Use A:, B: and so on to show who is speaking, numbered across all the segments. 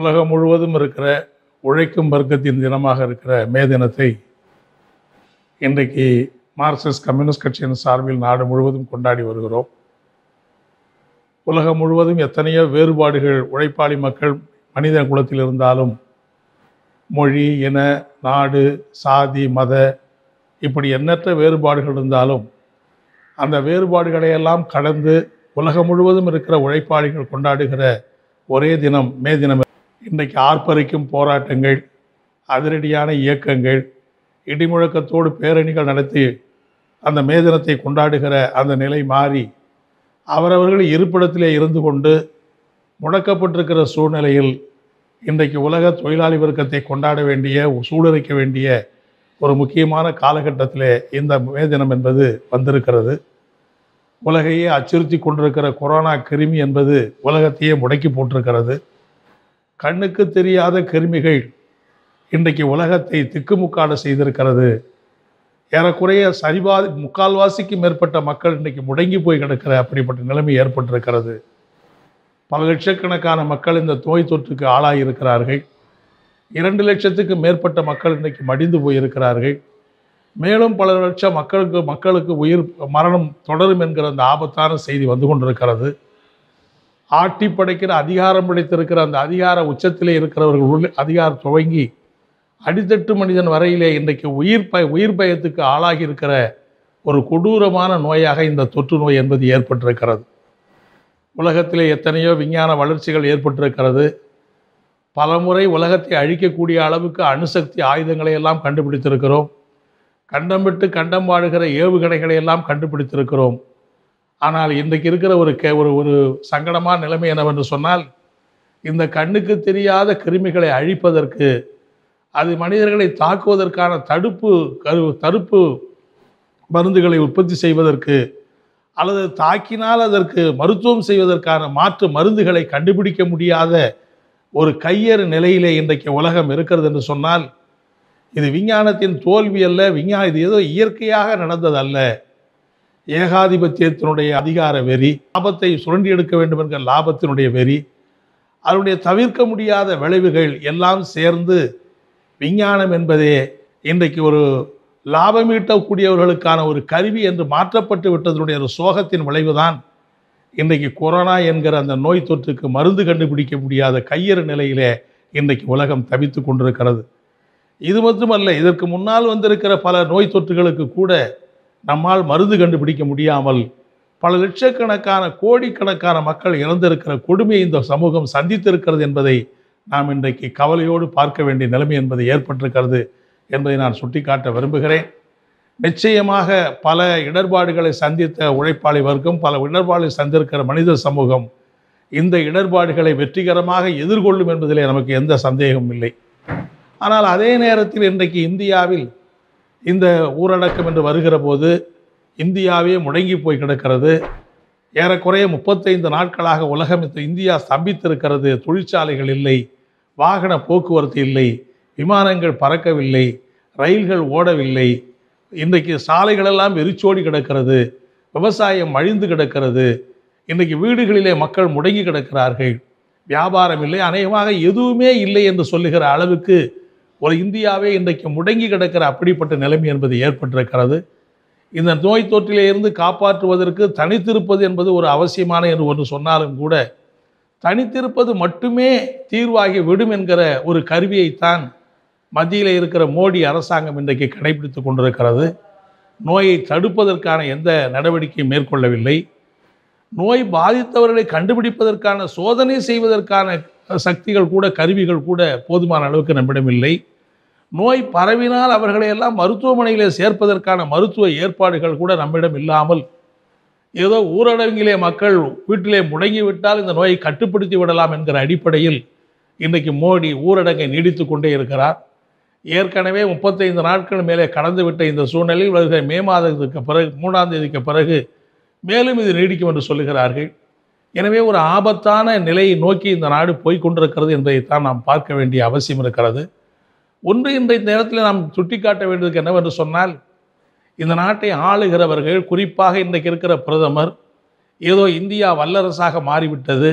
A: உலகம் முழுவதும் இருக்கிற உழைக்கும் வர்க்கத்தின் தினமாக இருக்கிற மே தினத்தை இன்றைக்கு மார்க்சிஸ்ட் கம்யூனிஸ்ட் கட்சியின் சார்பில் நாடு முழுவதும் கொண்டாடி வருகிறோம் உலகம் முழுவதும் எத்தனையோ வேறுபாடுகள் உழைப்பாளி மக்கள் மனித குலத்தில் இருந்தாலும் மொழி இன நாடு சாதி மத இப்படி எண்ணற்ற வேறுபாடுகள் இருந்தாலும் அந்த வேறுபாடுகளையெல்லாம் கடந்து உலகம் முழுவதும் இருக்கிற உழைப்பாளிகள் கொண்டாடுகிற ஒரே தினம் மே தினம் இன்றைக்கு ஆர்ப்பரிக்கும் போராட்டங்கள் அதிரடியான இயக்கங்கள் இடிமுழக்கத்தோடு பேரணிகள் நடத்தி அந்த மேதினத்தை கொண்டாடுகிற அந்த நிலை மாறி அவரவர்கள் இருப்பிடத்திலே இருந்து கொண்டு முடக்கப்பட்டிருக்கிற சூழ்நிலையில் இன்றைக்கு உலக தொழிலாளி வர்க்கத்தை கொண்டாட வேண்டிய சூழலிக்க வேண்டிய ஒரு முக்கியமான காலகட்டத்தில் இந்த மே தினம் என்பது வந்திருக்கிறது உலகையே அச்சுறுத்தி கொண்டிருக்கிற கொரோனா கிருமி என்பது உலகத்தையே முடக்கி போட்டிருக்கிறது கண்ணுக்கு தெரியாத கிருமிகள் இன்றைக்கு உலகத்தை திக்குமுக்காட செய்திருக்கிறது ஏறக்குறைய சரிபா முக்கால்வாசிக்கு மேற்பட்ட மக்கள் இன்றைக்கு முடங்கி போய் கிடக்கிற அப்படிப்பட்ட நிலைமை ஏற்பட்டிருக்கிறது பல லட்சக்கணக்கான மக்கள் இந்த நோய் தொற்றுக்கு ஆளாகியிருக்கிறார்கள் இரண்டு லட்சத்துக்கு மேற்பட்ட மக்கள் இன்றைக்கு மடிந்து போயிருக்கிறார்கள் மேலும் பல லட்சம் மக்களுக்கு மக்களுக்கு உயிர் மரணம் தொடரும் என்கிற அந்த ஆபத்தான செய்தி வந்து கொண்டிருக்கிறது ஆட்டி படைக்கிற அதிகாரம் படைத்திருக்கிற அந்த அதிகார உச்சத்திலே இருக்கிறவர்கள் உள்ள அதிகாரம் துவங்கி அடித்தட்டு மனிதன் வரையிலே இன்றைக்கு உயிர் பய உயிர் பயத்துக்கு ஆளாகி இருக்கிற ஒரு கொடூரமான நோயாக இந்த தொற்று நோய் என்பது ஏற்பட்டிருக்கிறது உலகத்திலே எத்தனையோ விஞ்ஞான வளர்ச்சிகள் ஏற்பட்டிருக்கிறது பலமுறை உலகத்தை அழிக்கக்கூடிய அளவுக்கு அணுசக்தி ஆயுதங்களை எல்லாம் கண்டுபிடித்திருக்கிறோம் கண்டம் விட்டு கண்டம் வாழுகிற ஏவுகணைகளை எல்லாம் கண்டுபிடித்திருக்கிறோம் ஆனால் இன்றைக்கு இருக்கிற ஒரு கே ஒரு ஒரு சங்கடமான நிலைமை என்னவென்று சொன்னால் இந்த கண்ணுக்கு தெரியாத கிருமிகளை அழிப்பதற்கு அது மனிதர்களை தாக்குவதற்கான தடுப்பு கரு தடுப்பு மருந்துகளை உற்பத்தி செய்வதற்கு அல்லது தாக்கினால் அதற்கு மருத்துவம் செய்வதற்கான மாற்று மருந்துகளை கண்டுபிடிக்க முடியாத ஒரு கையேறு நிலையிலே இன்றைக்கு உலகம் இருக்கிறது என்று சொன்னால் இது விஞ்ஞானத்தின் தோல்வி அல்ல விஞ்ஞா இது ஏதோ இயற்கையாக நடந்தது அல்ல ஏகாதிபத்தியத்தினுடைய அதிகார வெறி லாபத்தை சுரண்டி எடுக்க வேண்டும் என்கிற லாபத்தினுடைய வெறி அதனுடைய தவிர்க்க முடியாத விளைவுகள் எல்லாம் சேர்ந்து விஞ்ஞானம் என்பதே இன்றைக்கு ஒரு லாபமீட்டக்கூடியவர்களுக்கான ஒரு கருவி என்று மாற்றப்பட்டு விட்டதனுடைய ஒரு சோகத்தின் விளைவுதான் இன்றைக்கு கொரோனா என்கிற அந்த நோய் தொற்றுக்கு மருந்து கண்டுபிடிக்க முடியாத கையறு நிலையிலே இன்றைக்கு உலகம் தவித்து கொண்டிருக்கிறது இது மட்டுமல்ல இதற்கு முன்னால் வந்திருக்கிற பல நோய் தொற்றுகளுக்கு கூட நம்மால் மருந்து கண்டுபிடிக்க முடியாமல் பல லட்சக்கணக்கான கோடிக்கணக்கான மக்கள் இறந்திருக்கிற கொடுமையை இந்த சமூகம் சந்தித்திருக்கிறது என்பதை நாம் இன்றைக்கு கவலையோடு பார்க்க வேண்டிய நிலைமை என்பது ஏற்பட்டிருக்கிறது என்பதை நான் சுட்டிக்காட்ட விரும்புகிறேன் நிச்சயமாக பல இடர்பாடுகளை சந்தித்த உழைப்பாளி வர்க்கம் பல இடர்பாடுகளை சந்திருக்கிற மனித சமூகம் இந்த இடர்பாடுகளை வெற்றிகரமாக எதிர்கொள்ளும் என்பதிலே நமக்கு எந்த சந்தேகமும் இல்லை ஆனால் அதே நேரத்தில் இன்றைக்கு இந்தியாவில் இந்த ஊரடக்கம் என்று வருகிற போது இந்தியாவே முடங்கி போய் கிடக்கிறது ஏறக்குறைய முப்பத்தைந்து நாட்களாக உலகம் இந்தியா ஸ்தம்பித்திருக்கிறது தொழிற்சாலைகள் இல்லை வாகன போக்குவரத்து இல்லை விமானங்கள் பறக்கவில்லை ரயில்கள் ஓடவில்லை இன்றைக்கு சாலைகளெல்லாம் வெறிச்சோடி கிடக்கிறது விவசாயம் அழிந்து கிடக்கிறது இன்றைக்கு வீடுகளிலே மக்கள் முடங்கி கிடக்கிறார்கள் வியாபாரம் இல்லை அநேகமாக எதுவுமே இல்லை என்று சொல்லுகிற அளவுக்கு ஒரு இந்தியாவே இன்றைக்கு முடங்கி கிடக்கிற அப்படிப்பட்ட நிலைமை என்பது ஏற்பட்டிருக்கிறது இந்த நோய் தொற்றிலிருந்து காப்பாற்றுவதற்கு தனித்திருப்பது என்பது ஒரு அவசியமான என்று ஒன்று சொன்னாலும் கூட தனித்திருப்பது மட்டுமே தீர்வாகி விடும் என்கிற ஒரு கருவியைத்தான் மத்தியில் இருக்கிற மோடி அரசாங்கம் இன்றைக்கு கடைபிடித்து கொண்டிருக்கிறது நோயை தடுப்பதற்கான எந்த நடவடிக்கையும் மேற்கொள்ளவில்லை நோய் பாதித்தவர்களை கண்டுபிடிப்பதற்கான சோதனை செய்வதற்கான சக்திகள் கூட கருவிகள் கூட போதுமான அளவுக்கு நம்மிடமில்லை நோய் பரவினால் அவர்களை எல்லாம் மருத்துவமனையிலே சேர்ப்பதற்கான மருத்துவ ஏற்பாடுகள் கூட நம்மிடம் இல்லாமல் ஏதோ ஊரடங்கிலே மக்கள் வீட்டிலே முடங்கிவிட்டால் இந்த நோயை கட்டுப்படுத்தி விடலாம் என்கிற அடிப்படையில் இன்றைக்கு மோடி ஊரடங்கை நீடித்து கொண்டே இருக்கிறார் ஏற்கனவே முப்பத்தைந்து நாட்கள் மேலே கடந்துவிட்ட இந்த சூழ்நிலையில் வருகிற மே மாதத்துக்கு பிறகு மூணாம் தேதிக்கு பிறகு மேலும் இது நீடிக்கும் என்று சொல்லுகிறார்கள் எனவே ஒரு ஆபத்தான நிலையை நோக்கி இந்த நாடு போய்கொண்டிருக்கிறது என்பதைத்தான் நாம் பார்க்க வேண்டிய அவசியம் இருக்கிறது ஒன்று இன்றைய நேரத்தில் நாம் சுட்டிக்காட்ட வேண்டியது என்னவென்று சொன்னால் இந்த நாட்டை ஆளுகிறவர்கள் குறிப்பாக இன்றைக்கு இருக்கிற பிரதமர் ஏதோ இந்தியா வல்லரசாக மாறிவிட்டது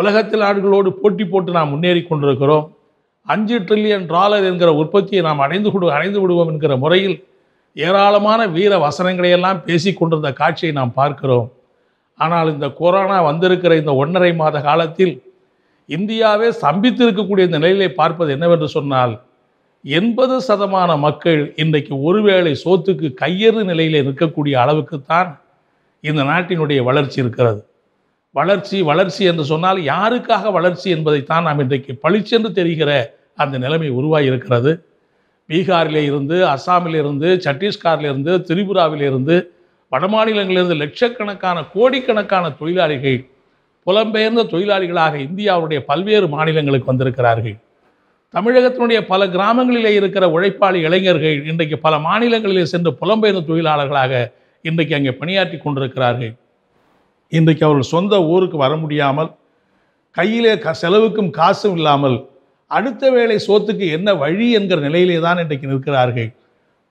A: உலகத்தில் நாடுகளோடு போட்டி போட்டு நாம் முன்னேறி கொண்டிருக்கிறோம் அஞ்சு ட்ரில்லியன் டாலர் என்கிற உற்பத்தியை நாம் அடைந்து கொடு அடைந்து விடுவோம் என்கிற முறையில் ஏராளமான வீர வசனங்களையெல்லாம் பேசி கொண்டிருந்த காட்சியை நாம் பார்க்கிறோம் ஆனால் இந்த கொரோனா வந்திருக்கிற இந்த ஒன்றரை மாத காலத்தில் இந்தியாவே சம்பித்திருக்கக்கூடிய இந்த நிலையிலே பார்ப்பது என்னவென்று சொன்னால் எண்பது சதமான மக்கள் இன்றைக்கு ஒருவேளை சோத்துக்கு கையறு நிலையில் இருக்கக்கூடிய அளவுக்குத்தான் இந்த நாட்டினுடைய வளர்ச்சி இருக்கிறது வளர்ச்சி வளர்ச்சி என்று சொன்னால் யாருக்காக வளர்ச்சி என்பதைத்தான் நாம் இன்றைக்கு பளிச்சென்று தெரிகிற அந்த நிலைமை உருவாகி இருக்கிறது பீகாரிலே இருந்து அஸ்ஸாமிலிருந்து சத்தீஸ்கர்லேருந்து திரிபுராவிலிருந்து வடமாநிலங்களிலிருந்து லட்சக்கணக்கான கோடிக்கணக்கான தொழிலாளிகள் புலம்பெயர்ந்த தொழிலாளிகளாக இந்தியாவுடைய பல்வேறு மாநிலங்களுக்கு வந்திருக்கிறார்கள் தமிழகத்தினுடைய பல கிராமங்களிலே இருக்கிற உழைப்பாளி இளைஞர்கள் இன்றைக்கு பல மாநிலங்களிலே சென்று புலம்பெயர்ந்த தொழிலாளர்களாக இன்றைக்கு அங்கே பணியாற்றி கொண்டிருக்கிறார்கள் இன்றைக்கு அவர்கள் சொந்த ஊருக்கு வர முடியாமல் கையிலே க செலவுக்கும் காசும் இல்லாமல் அடுத்த வேளை சோத்துக்கு என்ன வழி என்கிற நிலையிலே தான் இன்றைக்கு நிற்கிறார்கள்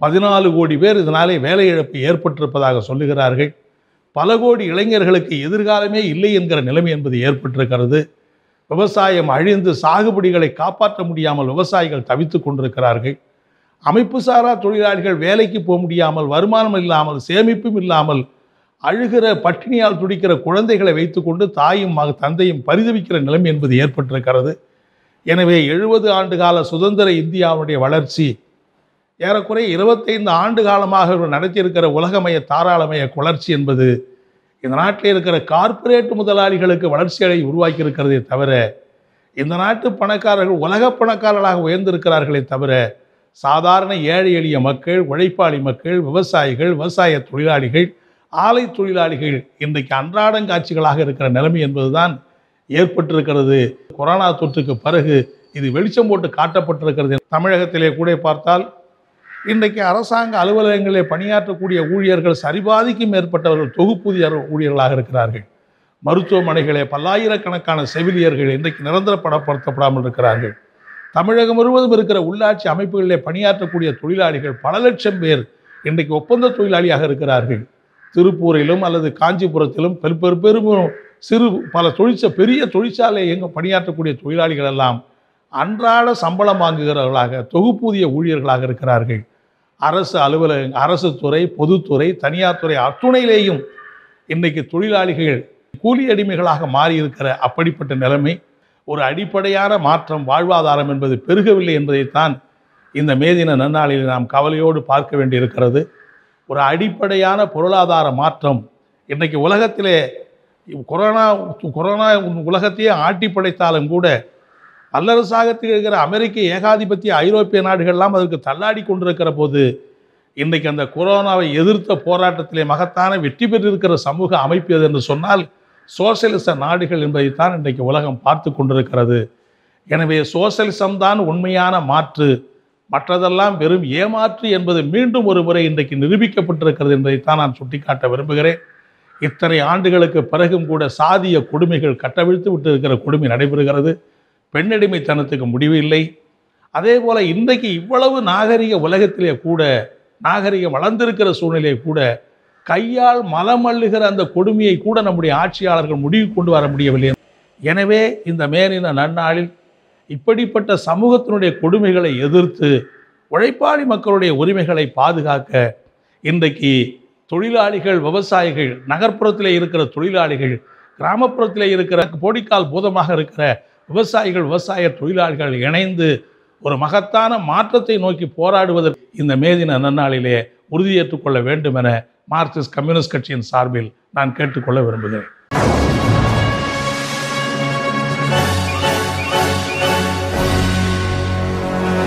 A: பதினாலு கோடி பேர் இதனாலே வேலை இழப்பு ஏற்பட்டிருப்பதாக சொல்லுகிறார்கள் பல கோடி இளைஞர்களுக்கு எதிர்காலமே இல்லை என்கிற நிலைமை என்பது ஏற்பட்டிருக்கிறது விவசாயம் அழிந்து சாகுபடிகளை காப்பாற்ற முடியாமல் விவசாயிகள் தவித்து கொண்டிருக்கிறார்கள் அமைப்பு சாரா தொழிலாளிகள் வேலைக்கு போக முடியாமல் வருமானம் இல்லாமல் சேமிப்பும் இல்லாமல் அழுகிற பட்டினியால் துடிக்கிற குழந்தைகளை வைத்துக்கொண்டு தாயும் தந்தையும் பரிதவிக்கிற நிலைமை என்பது ஏற்பட்டிருக்கிறது எனவே எழுபது ஆண்டு கால சுதந்திர இந்தியாவுடைய வளர்ச்சி ஏறக்குறைய இருபத்தைந்து ஆண்டு காலமாக நடத்தியிருக்கிற உலகமய தாராளமய குளர்ச்சி என்பது இந்த நாட்டில் இருக்கிற கார்ப்பரேட் முதலாளிகளுக்கு அடை உருவாக்கி இருக்கிறதே தவிர இந்த நாட்டு பணக்காரர்கள் உலக பணக்காரர்களாக உயர்ந்திருக்கிறார்களே தவிர சாதாரண ஏழை எளிய மக்கள் உழைப்பாளி மக்கள் விவசாயிகள் விவசாய தொழிலாளிகள் ஆலை தொழிலாளிகள் இன்றைக்கு அன்றாடங்காட்சிகளாக இருக்கிற நிலைமை என்பதுதான் ஏற்பட்டிருக்கிறது கொரோனா தொற்றுக்கு பிறகு இது வெளிச்சம் போட்டு காட்டப்பட்டிருக்கிறது தமிழகத்திலே கூட பார்த்தால் இன்றைக்கு அரசாங்க அலுவலகங்களில் பணியாற்றக்கூடிய ஊழியர்கள் சரிபாதிக்கும் மேற்பட்டவர்கள் தொகுப்பூதிய ஊழியர்களாக இருக்கிறார்கள் மருத்துவமனைகளே பல்லாயிரக்கணக்கான செவிலியர்கள் இன்றைக்கு நிரந்தர படப்படுத்தப்படாமல் இருக்கிறார்கள் தமிழகம் முழுவதும் இருக்கிற உள்ளாட்சி அமைப்புகளிலே பணியாற்றக்கூடிய தொழிலாளிகள் பல லட்சம் பேர் இன்றைக்கு ஒப்பந்த தொழிலாளியாக இருக்கிறார்கள் திருப்பூரிலும் அல்லது காஞ்சிபுரத்திலும் பெரு பெரும் சிறு பல தொழிற்ச பெரிய தொழிற்சாலை எங்கே பணியாற்றக்கூடிய தொழிலாளிகள் எல்லாம் அன்றாட சம்பளம் வாங்குகிறவர்களாக தொகுப்பூதிய ஊழியர்களாக இருக்கிறார்கள் அரசு அலுவலக அரசு துறை பொதுத்துறை தனியார் துறை அத்துணையிலேயும் இன்றைக்கு தொழிலாளிகள் கூலி அடிமைகளாக மாறியிருக்கிற அப்படிப்பட்ட நிலைமை ஒரு அடிப்படையான மாற்றம் வாழ்வாதாரம் என்பது பெருகவில்லை என்பதைத்தான் இந்த மேதின நன்னாளில் நாம் கவலையோடு பார்க்க வேண்டியிருக்கிறது ஒரு அடிப்படையான பொருளாதார மாற்றம் இன்றைக்கு உலகத்திலே கொரோனா கொரோனா உலகத்தையே ஆட்டி படைத்தாலும் கூட அல்லரசாகத்தில் இருக்கிற அமெரிக்க ஏகாதிபத்திய ஐரோப்பிய நாடுகள்லாம் அதற்கு தள்ளாடி கொண்டிருக்கிற போது இன்றைக்கு அந்த கொரோனாவை எதிர்த்த போராட்டத்திலே மகத்தான வெற்றி பெற்றிருக்கிற சமூக அமைப்பு எது என்று சொன்னால் சோசியலிச நாடுகள் என்பதைத்தான் இன்றைக்கு உலகம் பார்த்து கொண்டிருக்கிறது எனவே சோசியலிசம் தான் உண்மையான மாற்று மற்றதெல்லாம் வெறும் ஏமாற்று என்பது மீண்டும் ஒரு முறை இன்றைக்கு நிரூபிக்கப்பட்டிருக்கிறது என்பதைத்தான் நான் சுட்டிக்காட்ட விரும்புகிறேன் இத்தனை ஆண்டுகளுக்கு பிறகும் கூட சாதிய கொடுமைகள் கட்டவிழ்த்து விட்டு இருக்கிற கொடுமை நடைபெறுகிறது பெண்ணடிமைத்தனத்துக்கு முடிவு இல்லை அதே போல் இன்றைக்கு இவ்வளவு நாகரிக உலகத்திலே கூட நாகரிகம் வளர்ந்திருக்கிற சூழ்நிலையை கூட கையால் மலமல்லுகிற அந்த கொடுமையை கூட நம்முடைய ஆட்சியாளர்கள் முடிவு கொண்டு வர முடியவில்லை எனவே இந்த மேலின நன்னாளில் இப்படிப்பட்ட சமூகத்தினுடைய கொடுமைகளை எதிர்த்து உழைப்பாளி மக்களுடைய உரிமைகளை பாதுகாக்க இன்றைக்கு தொழிலாளிகள் விவசாயிகள் நகர்ப்புறத்தில் இருக்கிற தொழிலாளிகள் கிராமப்புறத்தில் இருக்கிற போடிக்கால் பூதமாக இருக்கிற விவசாயிகள் விவசாய தொழிலாளர்கள் இணைந்து ஒரு மகத்தான மாற்றத்தை நோக்கி போராடுவதற்கு இந்த மேதின நன்னாளிலே உறுதியேற்றுக் கொள்ள வேண்டும் என மார்க்சிஸ்ட் கம்யூனிஸ்ட் கட்சியின் சார்பில் நான் கேட்டுக்கொள்ள விரும்புகிறேன்